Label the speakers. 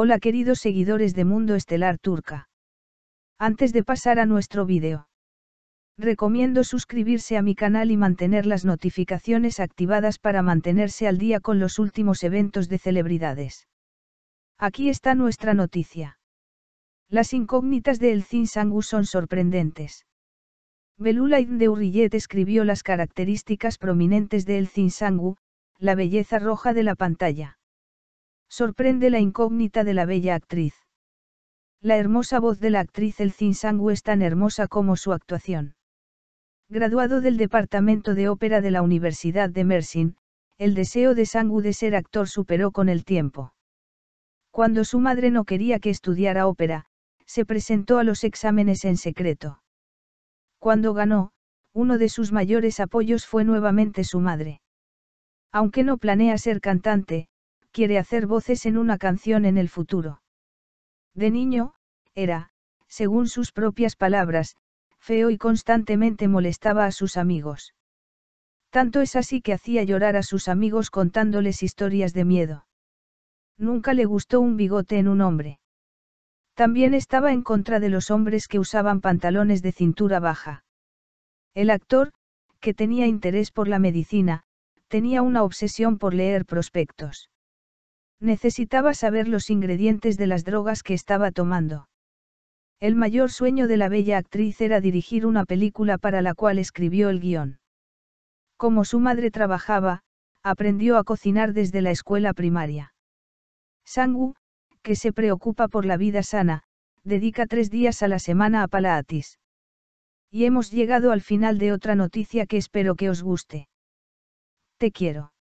Speaker 1: Hola queridos seguidores de Mundo Estelar Turca. Antes de pasar a nuestro vídeo. Recomiendo suscribirse a mi canal y mantener las notificaciones activadas para mantenerse al día con los últimos eventos de celebridades. Aquí está nuestra noticia. Las incógnitas de El Sangu son sorprendentes. Belula de escribió las características prominentes de El Sangu, la belleza roja de la pantalla. Sorprende la incógnita de la bella actriz. La hermosa voz de la actriz El Sangu es tan hermosa como su actuación. Graduado del Departamento de Ópera de la Universidad de Mersin, el deseo de Sangu de ser actor superó con el tiempo. Cuando su madre no quería que estudiara ópera, se presentó a los exámenes en secreto. Cuando ganó, uno de sus mayores apoyos fue nuevamente su madre. Aunque no planea ser cantante, quiere hacer voces en una canción en el futuro. De niño, era, según sus propias palabras, feo y constantemente molestaba a sus amigos. Tanto es así que hacía llorar a sus amigos contándoles historias de miedo. Nunca le gustó un bigote en un hombre. También estaba en contra de los hombres que usaban pantalones de cintura baja. El actor, que tenía interés por la medicina, tenía una obsesión por leer prospectos. Necesitaba saber los ingredientes de las drogas que estaba tomando. El mayor sueño de la bella actriz era dirigir una película para la cual escribió el guión. Como su madre trabajaba, aprendió a cocinar desde la escuela primaria. Sangu, que se preocupa por la vida sana, dedica tres días a la semana a Palaatis. Y hemos llegado al final de otra noticia que espero que os guste. Te quiero.